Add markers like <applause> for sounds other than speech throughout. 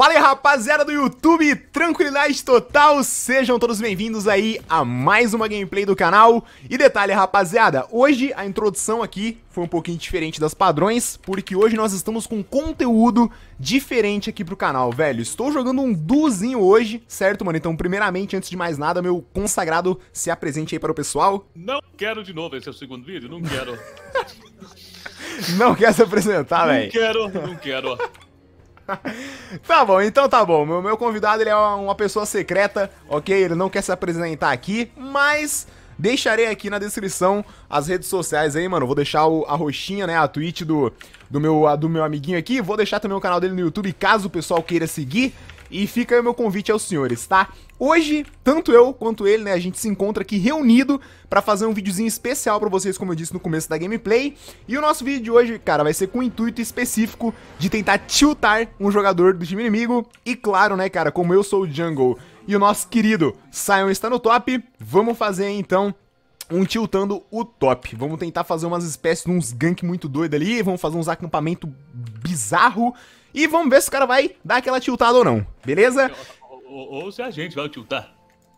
Fala aí, rapaziada do YouTube, tranquilidade total, sejam todos bem-vindos aí a mais uma gameplay do canal. E detalhe, rapaziada, hoje a introdução aqui foi um pouquinho diferente das padrões, porque hoje nós estamos com conteúdo diferente aqui pro canal, velho. Estou jogando um duozinho hoje, certo, mano? Então, primeiramente, antes de mais nada, meu consagrado se apresente aí para o pessoal. Não quero de novo, esse é o segundo vídeo, não quero. <laughs> não quer se apresentar, velho? Não quero, não quero. <laughs> tá bom, então tá bom. Meu, meu convidado ele é uma pessoa secreta, ok? Ele não quer se apresentar aqui, mas deixarei aqui na descrição as redes sociais aí, mano. Vou deixar o, a roxinha, né? A tweet do, do, meu, a, do meu amiguinho aqui. Vou deixar também o canal dele no YouTube, caso o pessoal queira seguir. E fica aí o meu convite aos senhores, tá? Hoje, tanto eu quanto ele, né, a gente se encontra aqui reunido para fazer um videozinho especial para vocês, como eu disse no começo da gameplay. E o nosso vídeo de hoje, cara, vai ser com o intuito específico de tentar tiltar um jogador do time inimigo. E claro, né, cara, como eu sou o Jungle e o nosso querido Sion está no top, vamos fazer então um tiltando o top. Vamos tentar fazer umas espécies de uns gank muito doido ali, vamos fazer uns acampamento bizarro e vamos ver se o cara vai dar aquela tiltada ou não, beleza? Ou, ou, ou se a gente vai tiltar.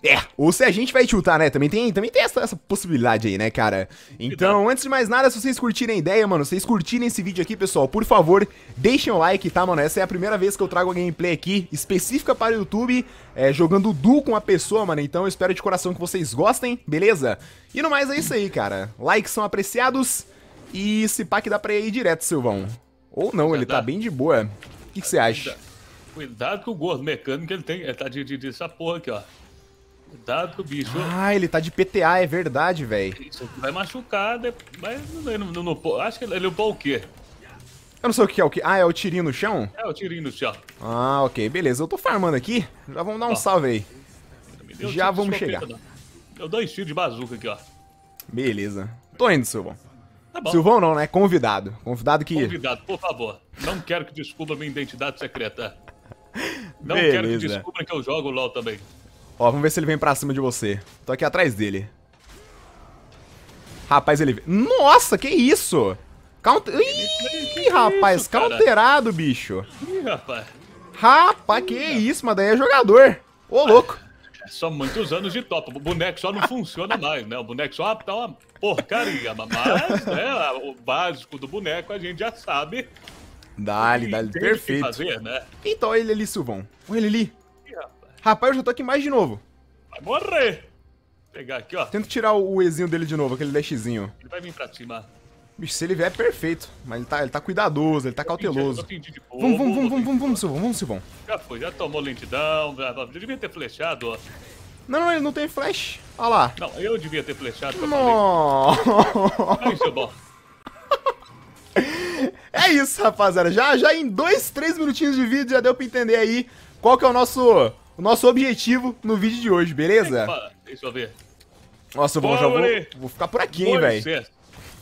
É, ou se a gente vai tiltar, né? Também tem, também tem essa, essa possibilidade aí, né, cara? Então, antes de mais nada, se vocês curtirem a ideia, mano, se vocês curtirem esse vídeo aqui, pessoal, por favor, deixem o like, tá, mano? Essa é a primeira vez que eu trago a gameplay aqui, específica para o YouTube, é, jogando duo com a pessoa, mano. Então, eu espero de coração que vocês gostem, beleza? E no mais, é isso aí, cara. Likes são apreciados e se pá que dá pra ir direto, Silvão. Ou não, ele tá bem de boa. O que, você acha? Cuidado com o gordo mecânico ele tem. Ele tá de, de, de porra aqui, ó. Cuidado com o bicho. Ah, ele tá de PTA, é verdade, velho. Isso vai machucar, mas não, não, não, acho que ele, ele upou o quê? Eu não sei o que é o que. Ah, é o tirinho no chão? É o tirinho no chão. Ah, ok, beleza. Eu tô farmando aqui. Já vamos dar um ó. salve aí. Já vamos chegar. eu dou estilo de bazuca aqui, ó. Beleza. Tô indo, Silvão. Tá bom. Silvão não, né? Convidado. Convidado que. Convidado, por favor. Não quero que descubra minha identidade secreta. <laughs> Não Beleza. quero que descubra que eu jogo LOL também. Ó, vamos ver se ele vem pra cima de você. Tô aqui atrás dele. Rapaz, ele. Nossa, que isso? Counter... Ih, rapaz, isso, counterado, bicho. Ih, rapaz. Rapaz, que isso, mas daí é jogador. Ô, louco. São muitos anos de top. O boneco só não funciona mais, né? O boneco só tá uma porcaria. Mas, né, o básico do boneco a gente já sabe. Dali, dali, perfeito. Fazer, né? Então, olha ele ali, Silvão. Olha ele ali. rapaz. rapaz, eu já tô aqui mais de novo. Vai morrer. Vou pegar aqui, ó. Tenta tirar o Ezinho dele de novo, aquele dashzinho. Ele vai vir pra cima. Bicho, se ele vier é perfeito. Mas ele tá, ele tá cuidadoso, ele tá cauteloso. Vamos, vamos, vamos, vamos, vamos, vamos, Silvão, vamos, Silvão. Já foi, já tomou lentidão. Ele devia ter flechado, ó. Não, ele não tem flash. Olha lá. Não, eu devia ter flechado. Nossa. Aí, <laughs> É isso, rapaziada. Já, já em dois, três minutinhos de vídeo já deu pra entender aí qual que é o nosso, o nosso objetivo no vídeo de hoje, beleza? Deixa eu ver. Nossa, eu vou, já vou, vou ficar por aqui, hein, velho.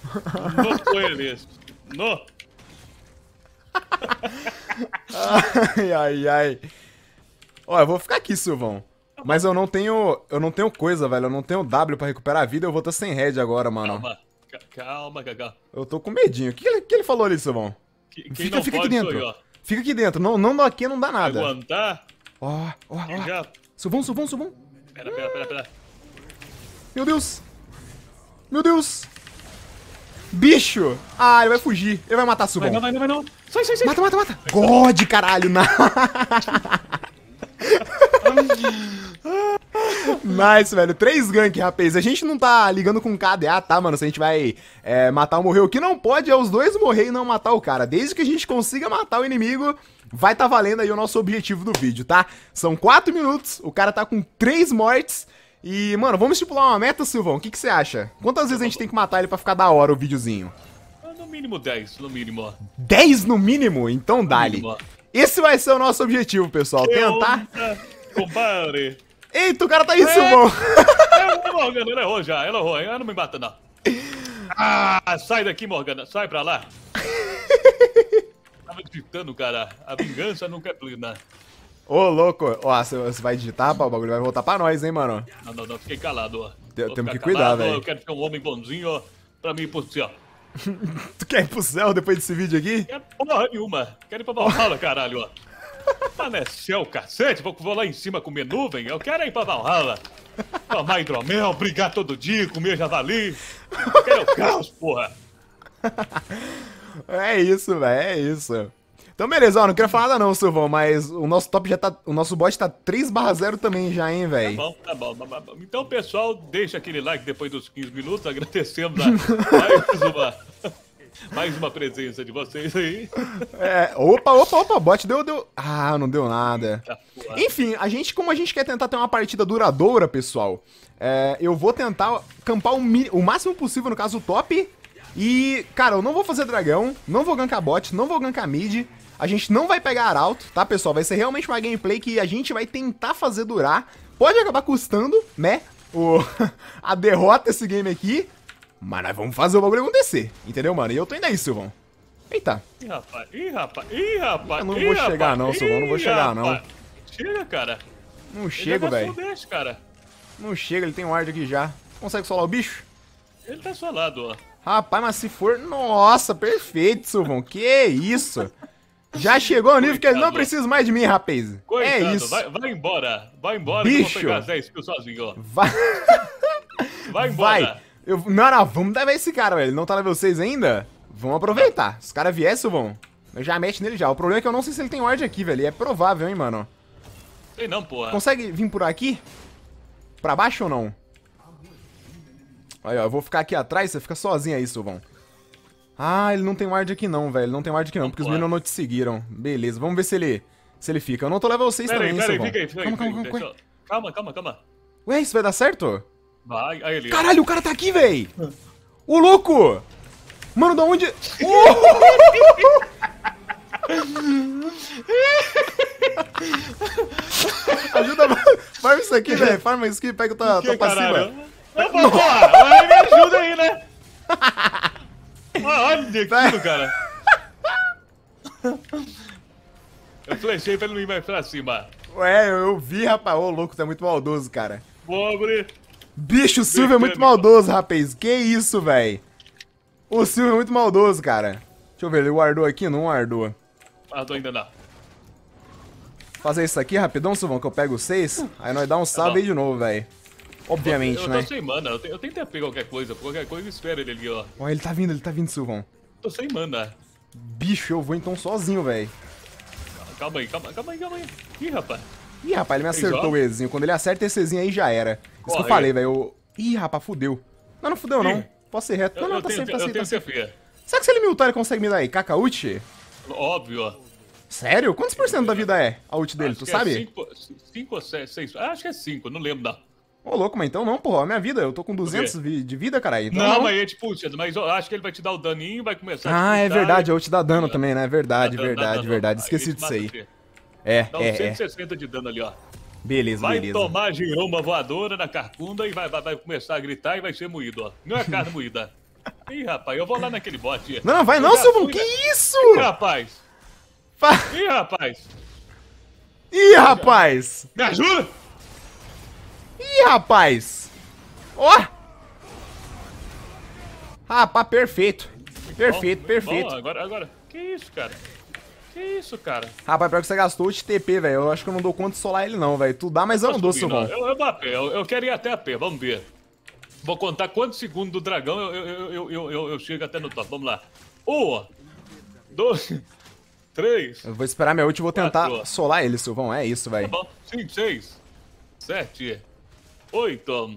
No coelho. No. ai, ai, ai. Ó, eu vou ficar aqui, Silvão. Mas eu não tenho. Eu não tenho coisa, velho. Eu não tenho W pra recuperar a vida, eu vou estar sem red agora, mano. Calma, calma, Cacá. Eu tô com medinho. O que, ele, que ele falou ali, Silvão? fica fica aqui dentro. Eu, fica aqui dentro. Não, não aqui não dá nada. Aguentar? Ó, ó, ó. Silvão, Silvão, Silvão. Pera, pera, pera, pera. Meu Deus! Meu Deus! Bicho! Ah, ele vai fugir. Ele vai matar a Subon. Vai, não, vai, não, vai, não. Sai, sai, sai. Mata, mata, mata. God, caralho. Na... nice, velho. Três gank, rapaz. A gente não tá ligando com KDA, tá, mano? Se a gente vai é, matar ou morrer. O que não pode é os dois morrer e não matar o cara. Desde que a gente consiga matar o inimigo, vai tá valendo aí o nosso objetivo do vídeo, tá? São quatro minutos, o cara tá com três mortes. E, mano, vamos estipular uma meta, Silvão? O que, que você acha? Quantas vezes a gente tem que matar ele pra ficar da hora o videozinho? É, no mínimo 10, no mínimo, ó. 10 no mínimo? Então dá-lhe. Esse vai ser o nosso objetivo, pessoal. Que tentar. Onda, compadre. Eita, o cara tá aí, é, Silvão. É, é Morgana, ele errou já, ela errou, ela não me mata, não. Ah, sai daqui, Morgana, sai pra lá. <laughs> Tava gritando, cara. A vingança nunca é plena. Ô, louco. Ó, você vai digitar, pá, o bagulho vai voltar pra nós, hein, mano. Não, não, não. Fiquei calado, ó. Te, temos que cuidar, velho. Eu quero ser um homem bonzinho, ó. Pra mim ir pro céu. <laughs> tu quer ir pro céu depois desse vídeo aqui? Quero porra nenhuma. Quero ir pra Valhalla, caralho, ó. Tá não é céu, cacete. Vou, vou lá em cima comer nuvem. Eu quero ir pra Valhalla. Tomar hidromel, brigar todo dia, comer javali. Eu quero caos, porra. <laughs> É isso, velho. É isso. Então, beleza, ó, não queria falar nada não, Silvão, mas o nosso top já tá. O nosso bot tá 3 barra 0 também já, hein, velho? Tá, tá bom, tá bom, tá bom. Então, pessoal, deixa aquele like depois dos 15 minutos. Agradecemos a mais uma. <laughs> Mais uma presença de vocês aí. É, opa, opa, opa, bot deu, deu. Ah, não deu nada. Enfim, a gente, como a gente quer tentar ter uma partida duradoura, pessoal, é, eu vou tentar campar o, o máximo possível, no caso, o top. E, cara, eu não vou fazer dragão, não vou gankar bot, não vou gankar mid. A gente não vai pegar Arauto, tá, pessoal? Vai ser realmente uma gameplay que a gente vai tentar fazer durar. Pode acabar custando, né, o... <laughs> a derrota esse game aqui. Mas nós vamos fazer o bagulho acontecer, entendeu, mano? E eu tô indo aí, Silvão. Eita. Ih, rapaz, ih, rapaz, ih, rapaz. Eu não ih, vou rapaz, chegar não, Silvão, não vou chegar rapaz. não. Chega, cara. Não ele chego, é velho. Não chega, ele tem um ward aqui já. Consegue solar o bicho? Ele tá solado, ó. Rapaz, mas se for... Nossa, perfeito, Silvão. que isso. Já chegou ao nível que eles não precisam mais de mim, rapaz. É coitado, é isso. Vai, vai, embora. Vai embora Bicho. vou pegar 10 sozinho, ó. Vai. <laughs> vai embora. Vai. Eu... Não, não, vamos dar esse cara, velho. Ele não tá level 6 ainda? Vamos aproveitar. Se os caras viessem, vão. Eu já mete nele já. O problema é que eu não sei se ele tem ward aqui, velho. E é provável, hein, mano. Sei não, porra. Consegue vir por aqui? Pra baixo ou não? Aí, ó, eu vou ficar aqui atrás, você fica sozinho aí, Silvão. Ah, ele não tem ward aqui não, velho. Não tem ward aqui não, porque os meninos não te seguiram. Beleza, vamos ver se ele, se ele fica. Eu não tô level 6 pera também, aí, pera aí, fica aí, fica aí, calma, calma, calma, calma, calma, calma. Ué, isso vai dar certo? Vai, aí ele. Caralho, o cara tá aqui, velho. O louco! Mano, da onde... <laughs> Ajuda, <laughs> farma isso aqui, velho. Farma isso aqui, pega o tua passiva. Não, porra, me ajuda aí, né? <laughs> Olha aquilo, cara. Eu flechei pra ele não ir mais pra cima. Ué, eu vi, rapaz. Ô, louco, tu é muito maldoso, cara. Pobre. Bicho, o Silvio é muito maldoso, rapaz. Que isso, velho. O Silvio é muito maldoso, cara. Deixa eu ver, ele guardou aqui? Não guardou. Guardou ah, ainda não. Fazer isso aqui rapidão, Silvão, que eu pego seis. Aí nós dá um tá salve é aí de novo, velho. Obviamente, eu, eu né? Eu tô sem mana, eu, tentei pegar qualquer coisa, qualquer coisa espera ele ali, ó. Ó, ele tá vindo, ele tá vindo, Silvão. Tô sem mana. Bicho, eu vou então sozinho, velho. Calma aí, calma, calma aí, calma aí. Ih, rapaz. Ih, rapaz, ele me acertou o Ezinho. Quando ele acerta esse Ezinho aí, já era. Corre. Isso que eu falei, velho. Eu... Ih, rapaz, fudeu. Não, não fudeu, não. Posso ser reto. Eu, não, não, tá tenho, tá safe, tá safe. Será que se ele me ultar, ele consegue me dar aí? Kakaute? Óbvio, ó. Sério? Quantos por cento da vida é a ult dele, acho tu é sabe? 5 ou 6, acho que é 5, não lembro da Ô, louco, mas então não, porra. É a minha vida, eu tô com 200 de vida, caralho. Então, não, não, mas ele é tipo, mas eu acho que ele vai te dar o daninho, vai começar Ah, é verdade, eu vou te dar dano também, né? É verdade, verdade, verdade. Esqueci disso aí. É, Dá é, 160 é. de dano ali, ó. Beleza, vai beleza. Vai tomar giromba voadora na carcunda e vai, vai, vai, começar a gritar e vai ser moído, ó. Não é carne moída. <laughs> Ih, rapaz, eu vou lá naquele bote. Não, vai eu não, Silvão, que isso? Ih, rapaz. Ih, rapaz. Ih, rapaz. Me ajuda. Ih, rapaz! Ó! Oh! Rapaz, perfeito. Perfeito, bom, perfeito. Bom, agora, agora. Que isso, cara? Que isso, cara? Rapaz, pior que você gastou o TP, velho. Eu acho que eu não dou conta de solar ele, não, velho. Tu dá, mas eu, não dou, Silvão. Eu, eu dou Eu, eu quero ir até a Vamos ver. Vou contar quantos segundos do dragão eu, eu, eu, eu, eu chego até no top. Vamos lá. Um, dois, <laughs> três. Eu vou esperar minha ult e vou tentar quatro. solar ele, Silvão. É isso, tá velho. Tá bom. Cinco, seis, sete, oito,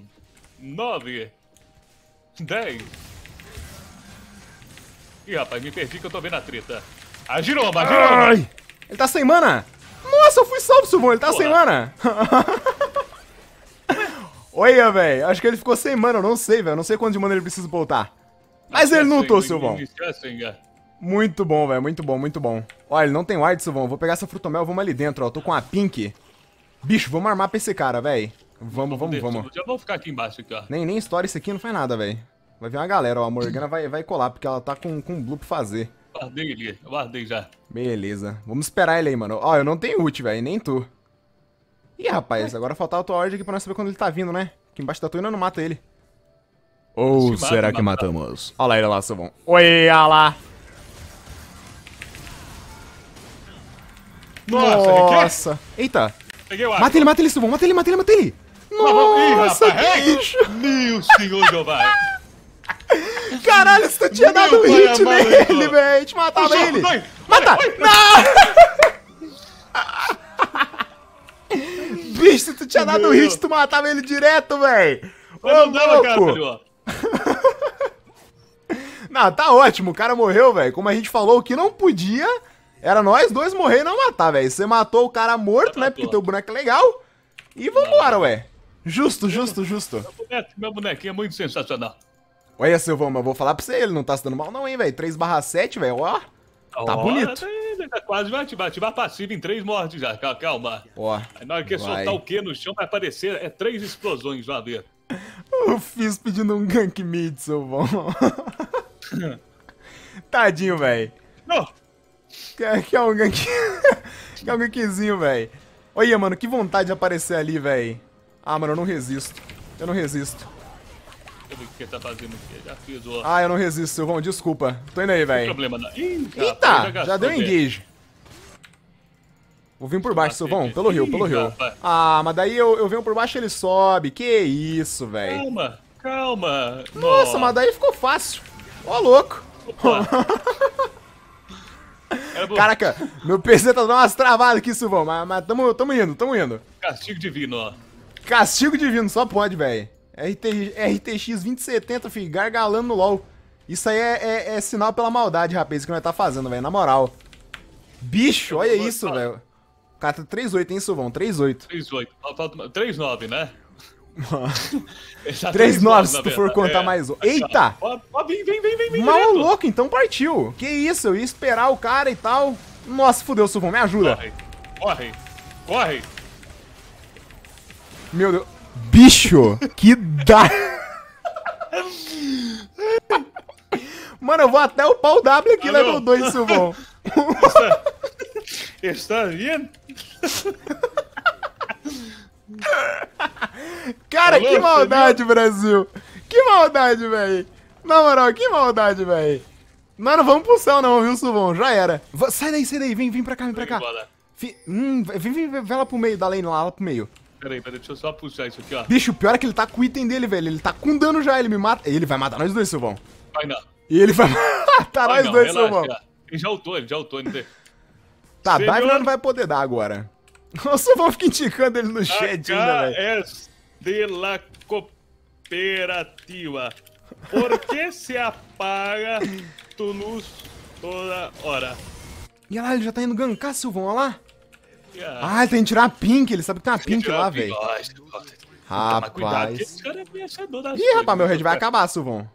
nove, dez. Ih, rapaz, me perdi que eu tô vendo a treta. A giromba, a Ai, ele tá sem mana! Nossa, eu fui salvo, Silvão, ele tá Porra. sem mana! <laughs> Olha, velho, acho que ele ficou sem mana, eu não sei, velho, não sei quanto de mana ele precisa voltar. Mas Até assim, ele lutou, assim, Silvão. Assim, é. Muito bom, velho, muito bom, muito bom. Olha, ele não tem ward, Silvão, vou pegar essa frutomel, vamos ali dentro, ó, tô com a pink. Bicho, vamos armar pra esse cara, velho. Vamos, vamos, vamos. Já vamos ficar aqui embaixo, aqui, ó. Nem, nem história isso aqui, não faz nada, velho. Vai vir uma galera, ó. A Morgana vai, vai colar, porque ela tá com, com um blue pra fazer. Guardei ele, guardei já. Beleza. Vamos esperar ele aí, mano. Ó, eu não tenho ult, velho, nem tu. Ih, rapaz, é. agora faltava a tua ordem aqui pra nós saber quando ele tá vindo, né? Que embaixo da tua não mata ele. Ou será que matamos? Olha lá ele lá, bom. Oi, olha lá. Nossa, Nossa. Eita. Peguei o ar. Mata ele, mata ele, bom. Mata ele, mata ele, mata ele. Nossa, Ih, rapaz, bicho! É? Meu senhor Jeová! Caralho, você tinha dado um hit nele, velho! A gente matava ele! Vai, Mata! Vai, vai, Não! <laughs> bicho, se tu tinha dado um hit, tu matava ele direto, velho! não dava, cara, <laughs> Não, tá ótimo, o cara morreu, velho. Como a gente falou, o que não podia era nós dois morrer e não matar, velho. Você matou o cara morto, né? Porque teu boneco é legal. E vambora, ué. Justo, justo, justo. Meu bonequinho, meu bonequinho é muito sensacional. Olha, Silvão, mas eu vou falar pra você, ele não tá se dando mal não, hein, velho. 3 barra 7, velho, ó. Tá, tá bonito. bonito. Tá, tá quase vai ativar, ativar passivo em três mortes já, calma. Ó. na hora que vai. soltar o quê no chão vai aparecer, é três explosões, já ver. O Fizz pedindo um gank mid, Silvão. <laughs> Tadinho, velho. Não. Quer, quer um gank... <laughs> quer um gankzinho, velho. Olha, mano, que vontade de aparecer ali, velho. Ah, mano, eu não resisto. Eu não resisto. que tá fazendo aqui. Já fiz o... Ah, eu não resisto, Silvão. Desculpa. Tô indo aí, velho. problema, Eita! Já, já deu um engage. Vou vir por baixo, Silvão. Pelo rio, pelo rio. Ah, mas daí eu, eu venho por baixo e ele sobe. Que isso, velho. Calma, calma. Nossa, Nossa, mas daí ficou fácil. Ó, louco. <laughs> Caraca, meu PC tá dando umas travadas aqui, Silvão. Mas, mas tamo, tamo indo, tamo indo. Castigo divino, ó. Castigo divino, só pode, velho. RTX, RTX 2070, filho, gargalando no LoL. Isso aí é, é, é sinal pela maldade, rapaz, que nós tá fazendo, velho, na moral. Bicho, olha isso, velho. Cara, 3-8, hein, Silvão? 3-8. 3-8. 3-9, né? 3-9, <laughs> se tu for contar é. mais um. Eita! Ó, ó, vem, vem, vem, vem. Mal direto. louco, então partiu. Que isso, eu ia esperar o cara e tal. Nossa, fudeu, Silvão, me ajuda. Corre, corre, corre. Meu Deus. Bicho, que da. Mano, eu vou até o pau W aqui, Alô. level 2, Silvão. <laughs> Está vendo? Cara, Alô, que maldade, Brasil. Que maldade, velho. Na moral, que maldade, velho. Nós não vamos pro céu, não, viu, Silvão? Já era. sai daí, sai daí. Vem, vem pra cá, vem pra cá. Hum, vem, vem, vem, vem, lá pro meio da lane lá, lá pro meio. Peraí, peraí, deixa eu só puxar isso aqui, ó. Bicho, o pior é que ele tá com o item dele, velho. Ele tá com dano já, ele me mata. Ele vai matar nós dois, Silvão. Vai não. E ele vai <laughs> matar vai nós não, dois, relaxa, Silvão. Ele já ultou, ele já ultou, não tem. Tá, Senhor... não vai poder dar agora. <laughs> O Silvão fica indicando ele no chat ainda, velho. É de la cooperativa. Por que se apaga tu luz toda hora? <laughs> E lá, ele já tá indo gankar, Silvão, olha lá. Ah, ele tem que tirar a pink, ele sabe que tem uma pink lá, velho. Rapaz. Esse cara é Ih, rapaz, meu red vai né, acabar, Suvon.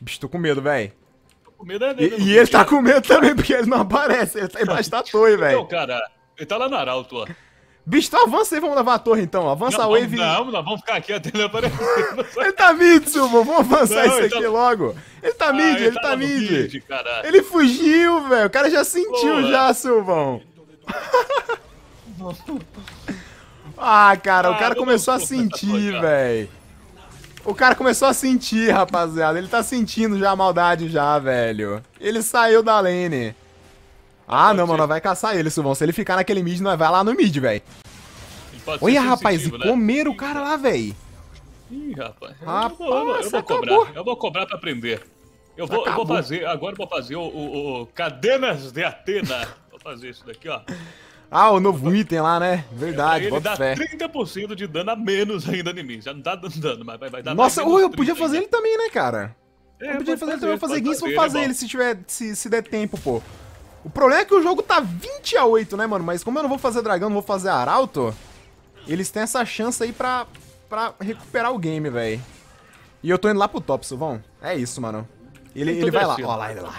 Bicho, tô com medo, velho. Tô com medo é dele. E, e ele tá com medo também, porque ele não aparece. Ele tá embaixo da torre, velho. Não, cara, ele tá lá na Arauto, ó. Bicho, então avança aí, vamos levar a torre então. Avança não, a wave. Não, não, vamos ficar aqui até ele aparecer. <laughs> ele tá mid, Silvio. Vamos avançar não, isso aqui tá... logo. Ele tá ah, mid, ele, ele tá, tá mid. mid ele fugiu, velho. O cara já sentiu Pô, já, Silvão. <laughs> Ah, cara, ah, o cara começou a sentir, velho. O cara começou a sentir, rapaziada. Ele tá sentindo já a maldade já, velho. Ele saiu da lane. Ah, não, mano, vai caçar ele, Silvão. Se ele ficar naquele mid, nós vai lá no mid, velho. Olha, rapaz, e né? comeram o cara lá, velho. Ih, rapaz. rapaz eu, vou, eu vou cobrar, eu vou cobrar pra aprender. Eu vou, eu vou fazer, agora eu vou fazer o, o, o Cadenas de Atena. vou fazer isso daqui, ó. Ah, o novo item lá, né? Verdade, ele bota dá fé. 30% de dano a menos ainda em mim. Já não tá dando dano, mas vai, vai dar Nossa, ui, eu podia fazer ele também, né, cara? É, eu podia fazer, fazer ele também. Eu vou fazer Guinness, vou fazer ele é se, tiver, se, se der tempo, pô. O problema é que o jogo tá 20 a 8, né, mano? Mas como eu não vou fazer dragão, não vou fazer arauto, eles têm essa chance aí pra, pra recuperar o game, velho. E eu tô indo lá pro top, Silvão. É isso, mano. Ele, então ele vai lá. Ó, lá, ele lá.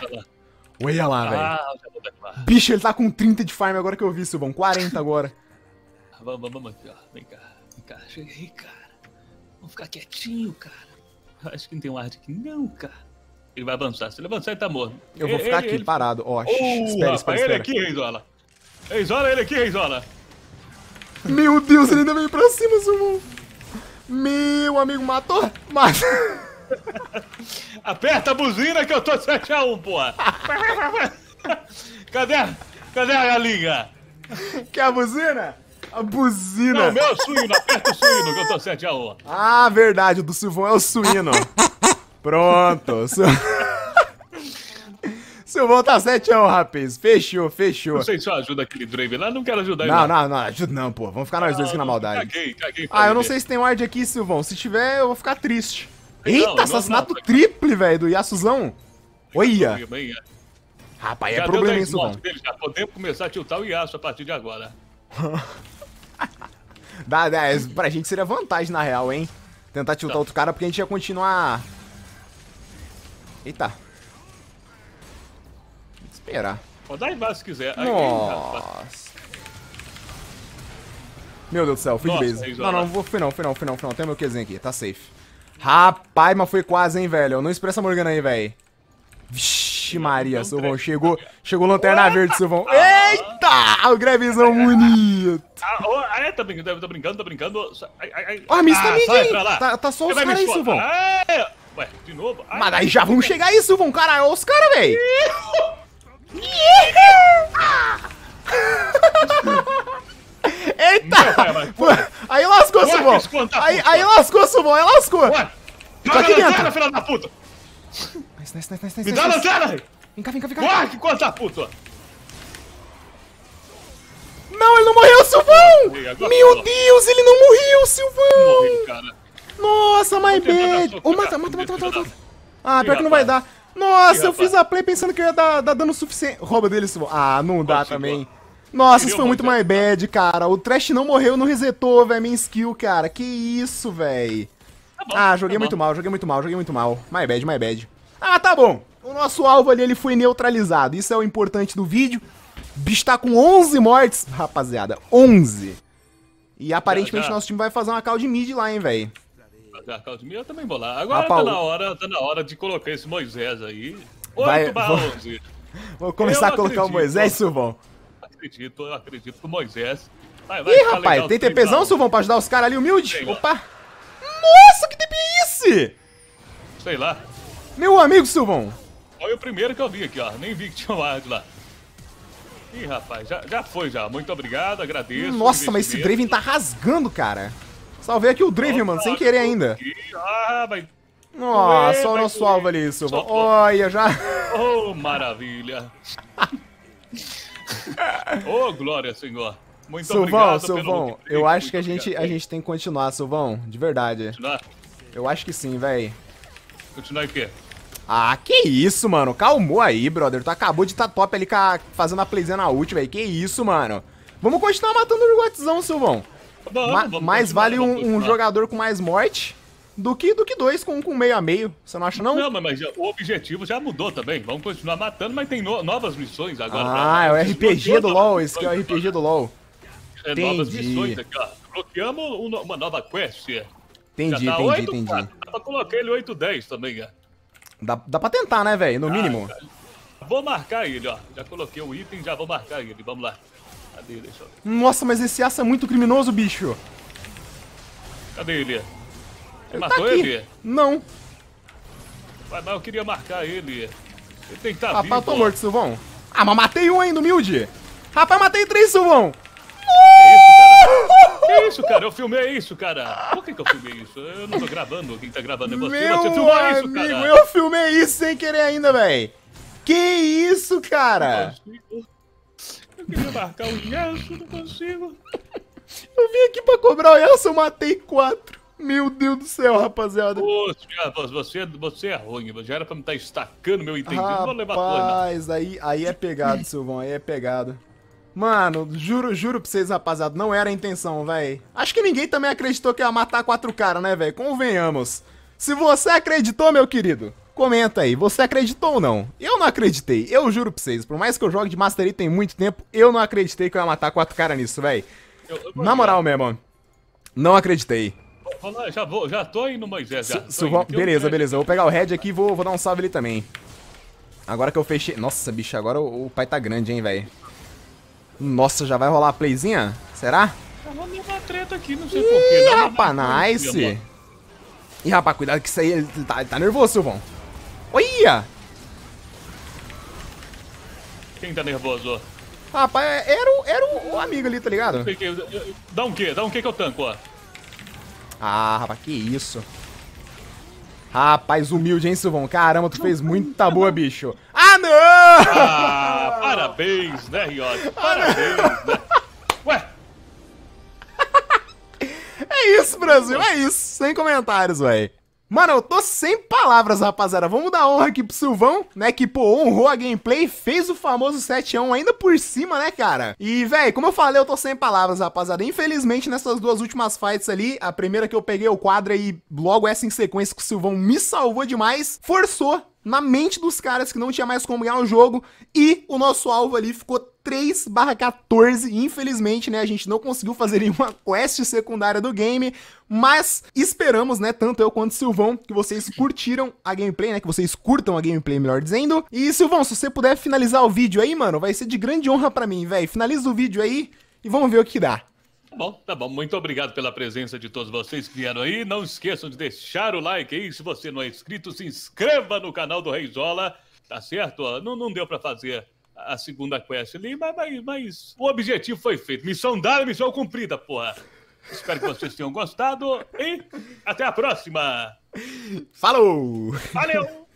Olha lá, velho. Ah, Bicho, ele tá com 30 de farm agora que eu vi, Silvão. 40 agora. <laughs> vamos, vamos, vamos aqui, ó. Vem cá. Vem cá. Cheguei, cara. Vamos ficar quietinho, cara. Acho que não tem um ar aqui. Não, cara. Ele vai avançar. Se ele avançar, ele tá morto. Eu vou ele, ficar aqui, ele... parado. Ó, oh, espera, espera, espera. Ele aqui, Reizola. Reizola, ele aqui, Reizola. Meu Deus, ele ainda veio pra cima, Silvão. Meu amigo, matou? Matou. Aperta a buzina que eu tô 7x1, porra! Cadê, cadê a galinha? Quer a buzina? A buzina! É o meu suíno, aperta o suíno que eu tô 7x1. Ah, verdade, o do Silvão é o suíno. Pronto. Su... <laughs> Silvão tá 7x1, rapaz. Fechou, fechou. Não sei se eu ajudo aquele Draven lá, não quero ajudar ele. Não, não, não, ajuda não, pô. Vamos ficar nós dois aqui na ah, maldade. Caguei, caguei. Ah, eu não sei se tem ward aqui, Silvão. Se tiver, eu vou ficar triste. Eita, assassinato não, triple, velho, do Yasuzão. Olha. É. Rapaz, é problema isso, mano. já podemos começar a tiltar o Yasu a partir de agora. <laughs> dá, dá, pra gente seria vantagem, na real, hein? Tentar tiltar tá. outro cara, porque a gente ia continuar... Eita. Vou esperar. Pode dar embaixo se quiser. Nossa. meu Deus do céu, fui de base. Não, não, fui não, fui não, fui não, fui não. Tem meu Qzinho aqui, tá safe. Rapaz, mas foi quase, hein, velho. Eu não expressa a Morgana aí, velho. Vixe Maria, Silvão. Chegou, chegou lanterna Opa! verde, Silvão. Ah. Eita! O grevezão bonito. Ah, é, tá brincando, tô brincando, tô brincando. Ai, ai, ai. Ó, a Miss tá ah, também, Tá, tá só os caras aí, Silvão. É. Ué, de novo? Ai, mas aí já vamos chegar aí, Silvão. Cara, olha é os caras, velho. <laughs> Eita! Meu, pai, mas, lascou, Silvão! aí, aí lascou, Silvão! aí lascou. joga aqui a lanterna, filha da puta. Nice, nice, nice, nice. Me dá a lanterna. Vem cá, vem cá, vem cá. Corre, que conta a puta. Não, ele não morreu, Silvão! Meu Deus, ele não morreu, Silvão! Morri, cara. Nossa, my bad! Oh, mata, mata, mata, mata, mata. Ah, pior que não vai dar. Nossa, eu fiz a play pensando que eu ia dar, dar dano suficiente. Rouba dele, Silvão. Ah, não dá também. Nossa, isso foi muito my bad, cara. O Trash não morreu, não resetou, velho. É minha skill, cara. Que isso, velho. Tá ah, joguei tá muito bom. mal, joguei muito mal, joguei muito mal. My bad, my bad. Ah, tá bom. O nosso alvo ali ele foi neutralizado. Isso é o importante do vídeo. O bicho tá com 11 mortes, rapaziada. 11. E aparentemente já, já. nosso time vai fazer uma call de mid lá, hein, velho. A call de mid eu também vou lá. Agora tá na hora, tá na hora de colocar esse Moisés aí. 8 vai, 11. Vou, <laughs> vou começar eu a colocar acredito. o Moisés, Silvão acredito, eu acredito que Moisés vai, vai Ih, rapaz, tem TPzão, Silvão, pra ajudar os caras ali, humilde? Sei Opa! Lá. Nossa, que TP é esse? Sei lá. Meu amigo, Silvão. Olha o primeiro que eu vi aqui, ó. Nem vi que tinha um de lá. Ih, rapaz, já, já foi já. Muito obrigado, agradeço. Nossa, mas esse Draven tá rasgando, cara. Salvei aqui o Draven, mano, sem querer ainda. Ah, vai... Nossa, olha o nosso alvo ali, Silvão. Olha, já... Oh, maravilha. <laughs> Ô, oh, glória, Senhor. Muito Silvão, obrigado, Silvão, eu acho que a gente, a gente tem que continuar, Silvão, de verdade. Continuar? Eu acho que sim, véi. Continuar o quê? Ah, que isso, mano. Calmou aí, brother. Tu acabou de tá top ali a... fazendo a playzinha na ult, véi. Que isso, mano. Vamos continuar matando o Urgotzão, Silvão. Vamos, Ma vamos mais vale um, um jogador com mais morte do que do que dois com, com meio a meio. Você não acha, não? Não, mas, o objetivo já mudou também. Vamos continuar matando, mas tem no, novas missões agora. Ah, né? é o RPG do LoL. Esse que é o RPG do LoL. É, entendi. novas missões aqui, ó. Bloqueamos uma nova quest. É. Entendi, já tá entendi, 8, entendi. 4. Dá pra colocar ele 8, 10 também, ó. É. Dá, dá pra tentar, né, velho? No ah, mínimo. Cara. Vou marcar ele, ó. Já coloquei o item, já vou marcar ele. Vamos lá. Cadê ele? Nossa, mas esse aço é muito criminoso, bicho. Cadê ele? Ele matou tá ele? Não. Mas, mas eu queria marcar ele. Ele tem que tá Rapaz, vivo. tô morto, Silvão. Ah, mas matei um ainda, humilde. Rapaz, matei três, Silvão. <laughs> Que isso, cara? Eu filmei isso, cara. Por que, que eu filmei isso? Eu não tô gravando. Quem tá gravando é você. Meu mas você filmou isso, cara. Eu filmei isso sem querer ainda, velho. Que isso, cara? Eu, eu queria marcar o um não consigo. Eu vim aqui pra cobrar o Yasuo, eu matei quatro. Meu Deus do céu, rapaziada. Ô, você, você é ruim, já era pra me estar tá estacando meu entendimento. Rapaz, vou levar aí, aí é pegado, Silvão, aí é pegado. Mano, juro, juro pra vocês, rapaziada, não era a intenção, véi. Acho que ninguém também acreditou que ia matar quatro caras, né, velho? Convenhamos. Se você acreditou, meu querido, comenta aí, você acreditou ou não? Eu não acreditei, eu juro pra vocês, por mais que eu jogue de Master tem muito tempo, eu não acreditei que eu ia matar quatro caras nisso, velho. Na moral mesmo, não acreditei. Ah, já, vou, já tô indo, Moisés. Já. indo. Beleza, um beleza. Vou pegar o Red aqui e vou, vou dar um salve ali também. Agora que eu fechei... Nossa, bicho, agora o, o pai tá grande, hein, velho. Nossa, já vai rolar a playzinha? Será? Tá rolando uma treta aqui, não sei porquê. Ih, rapaz, nice. Ih, rapaz, cuidado que isso aí, ele tá, ele tá nervoso, Silvão. Olha! Quem tá nervoso? Rapaz, é, era o, era o amigo ali, tá ligado? dá um quê? Dá um quê que eu tanco, ó. Ah, rapaz, que isso. Rapaz, humilde, hein, Silvão? Caramba, tu fez muita boa, bicho. Ah, não! Ah, parabéns, né, Riot? Parabéns, né? Ué? <laughs> É isso, Brasil, é isso. Sem comentários, velho. Mano, eu tô sem palavras, rapaziada. Vamos dar honra aqui pro Silvão, né? Que, pô, honrou a gameplay, fez o famoso 7x1 ainda por cima, né, cara? E, velho, como eu falei, eu tô sem palavras, rapaziada. Infelizmente, nessas duas últimas fights ali, a primeira que eu peguei o quadro e logo essa em sequência que o Silvão me salvou demais, forçou na mente dos caras que não tinha mais como ganhar o jogo e o nosso alvo ali ficou 3 barra 14, infelizmente, né, a gente não conseguiu fazer nenhuma quest secundária do game, mas esperamos, né, tanto eu quanto o Silvão, que vocês curtiram a gameplay, né, que vocês curtam a gameplay, melhor dizendo. E Silvão, se você puder finalizar o vídeo aí, mano, vai ser de grande honra para mim, velho. Finaliza o vídeo aí e vamos ver o que dá. Bom, tá bom. Muito obrigado pela presença de todos vocês que vieram aí. Não esqueçam de deixar o like aí. Se você não é inscrito, se inscreva no canal do Reizola. Tá certo? Não, não deu para fazer a segunda quest ali, mas, mas, mas, o objetivo foi feito. Missão dada, missão cumprida, porra. Espero que vocês tenham gostado e até a próxima. Falou! Valeu!